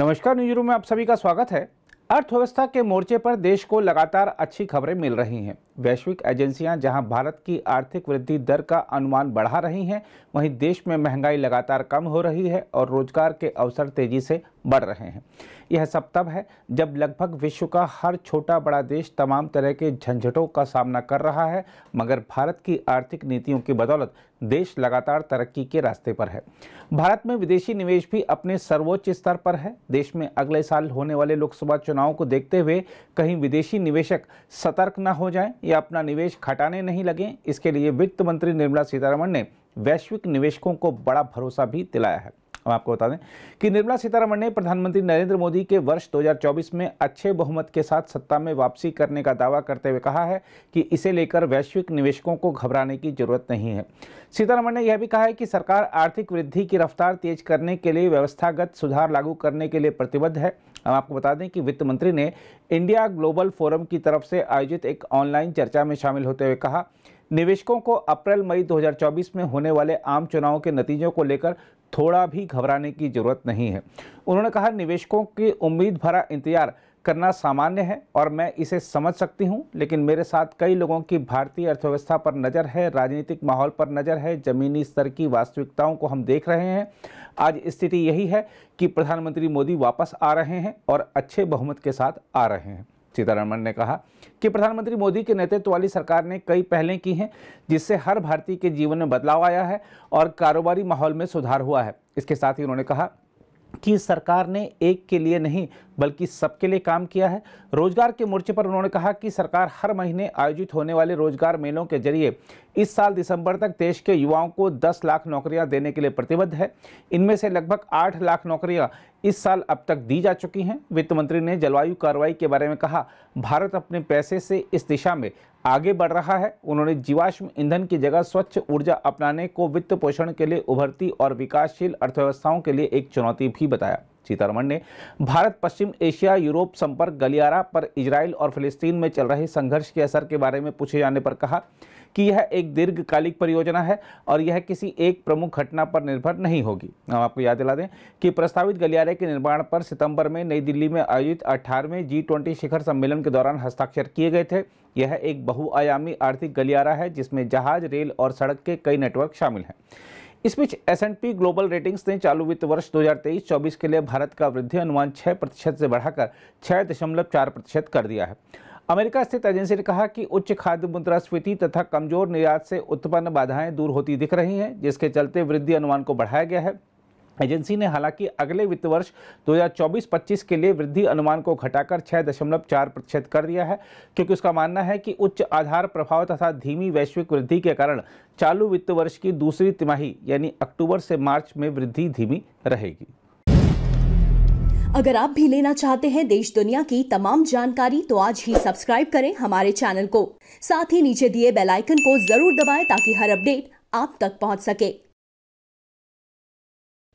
नमस्कार news room में आप सभी का स्वागत है अर्थव्यवस्था के मोर्चे पर देश को लगातार अच्छी खबरें मिल रही हैं वैश्विक एजेंसियां जहां भारत की आर्थिक वृद्धि दर का अनुमान बढ़ा रही हैं वहीं देश में महंगाई लगातार कम हो रही है और रोजगार के अवसर तेजी से बढ़ रहे हैं यह सब तब है जब लगभग विश्व का हर छोटा बड़ा देश तमाम तरह के झंझटों का सामना कर रहा है मगर भारत की आर्थिक नीतियों की बदौलत देश लगातार तरक्की के रास्ते पर है भारत में विदेशी निवेश भी अपने सर्वोच्च स्तर पर है देश में अगले साल होने वाले लोकसभा चुनाव को देखते हुए कहीं विदेशी निवेशक सतर्क न हो जाएं या अपना निवेश खटाने नहीं लगें इसके लिए वित्त मंत्री निर्मला सीतारमण ने वैश्विक निवेशकों को बड़ा भरोसा भी दिलाया है हम आपको बता दें कि निर्मला सीतारमण ने प्रधानमंत्री नरेंद्र मोदी के वर्ष 2024 में अच्छे बहुमत के साथ सत्ता में वापसी करने का दावा करते हुए कहा है कि इसे लेकर वैश्विक निवेशकों को घबराने की जरूरत नहीं है सीतारमण ने यह भी कहा है कि सरकार आर्थिक वृद्धि की रफ्तार तेज करने के लिए व्यवस्थागत सुधार लागू करने के लिए प्रतिबद्ध है हम आपको बता दें कि वित्त मंत्री ने इंडिया ग्लोबल फोरम की तरफ से आयोजित एक ऑनलाइन चर्चा में शामिल होते हुए कहा निवेशकों को अप्रैल मई 2024 में होने वाले आम चुनाव के नतीजों को लेकर थोड़ा भी घबराने की जरूरत नहीं है उन्होंने कहा निवेशकों की उम्मीद भरा इंतजार करना सामान्य है और मैं इसे समझ सकती हूं, लेकिन मेरे साथ कई लोगों की भारतीय अर्थव्यवस्था पर नज़र है राजनीतिक माहौल पर नज़र है ज़मीनी स्तर की वास्तविकताओं को हम देख रहे हैं आज स्थिति यही है कि प्रधानमंत्री मोदी वापस आ रहे हैं और अच्छे बहुमत के साथ आ रहे हैं सीतारमण ने कहा कि प्रधानमंत्री मोदी के नेतृत्व वाली सरकार ने कई पहले की हैं जिससे हर भारतीय के जीवन में बदलाव आया है और कारोबारी माहौल में सुधार हुआ है इसके साथ ही उन्होंने कहा कि सरकार ने एक के लिए नहीं बल्कि सबके लिए काम किया है रोजगार के मोर्चे पर उन्होंने कहा कि सरकार हर महीने आयोजित होने वाले रोजगार मेलों के जरिए इस साल दिसंबर तक देश के युवाओं को 10 लाख नौकरियां देने के लिए प्रतिबद्ध है इनमें से लगभग 8 लाख नौकरियां इस साल अब तक दी जा चुकी हैं वित्त मंत्री ने जलवायु कार्रवाई के बारे में कहा भारत अपने पैसे से इस दिशा में आगे बढ़ रहा है उन्होंने जीवाश्म ईंधन की जगह स्वच्छ ऊर्जा अपनाने को वित्त पोषण के लिए उभरती और विकासशील अर्थव्यवस्थाओं के लिए एक चुनौती भी बताया सीतारमण ने भारत पश्चिम एशिया यूरोप संपर्क गलियारा पर इजराइल और फिलिस्तीन में चल रहे संघर्ष के असर के बारे में पूछे जाने पर कहा कि यह एक दीर्घकालिक परियोजना है और यह किसी एक प्रमुख घटना पर निर्भर नहीं होगी हम आपको याद दिला दें कि प्रस्तावित गलियारे के निर्माण पर सितंबर में नई दिल्ली में आयोजित अठारहवें जी ट्वेंटी शिखर सम्मेलन के दौरान हस्ताक्षर किए गए थे यह एक बहुआयामी आर्थिक गलियारा है जिसमें जहाज रेल और सड़क के कई नेटवर्क शामिल हैं इस बीच S and P global ratings ने चालू वित्त वर्ष 2023-24 के लिए भारत का वृद्धि अनुमान 6 प्रतिशत से बढ़ाकर 6.4 प्रतिशत कर दिया है अमेरिका स्थित एजेंसी ने कहा कि उच्च खाद्य मुद्रास्फीति तथा कमजोर निर्यात से उत्पन्न बाधाएं दूर होती दिख रही हैं जिसके चलते वृद्धि अनुमान को बढ़ाया गया है एजेंसी ने हालांकि अगले वित्त वर्ष 2024-25 के लिए वृद्धि अनुमान को घटाकर 6.4 प्रतिशत कर दिया है क्योंकि उसका मानना है कि उच्च आधार प्रभाव तथा धीमी वैश्विक वृद्धि के कारण चालू वित्त वर्ष की दूसरी तिमाही यानी अक्टूबर से मार्च में वृद्धि धीमी रहेगी अगर आप भी लेना चाहते हैं देश दुनिया की तमाम जानकारी तो आज ही सब्सक्राइब करें हमारे चैनल को साथ ही नीचे दिए बेलाइकन को जरूर दबाए ताकि हर अपडेट आप तक पहुँच सके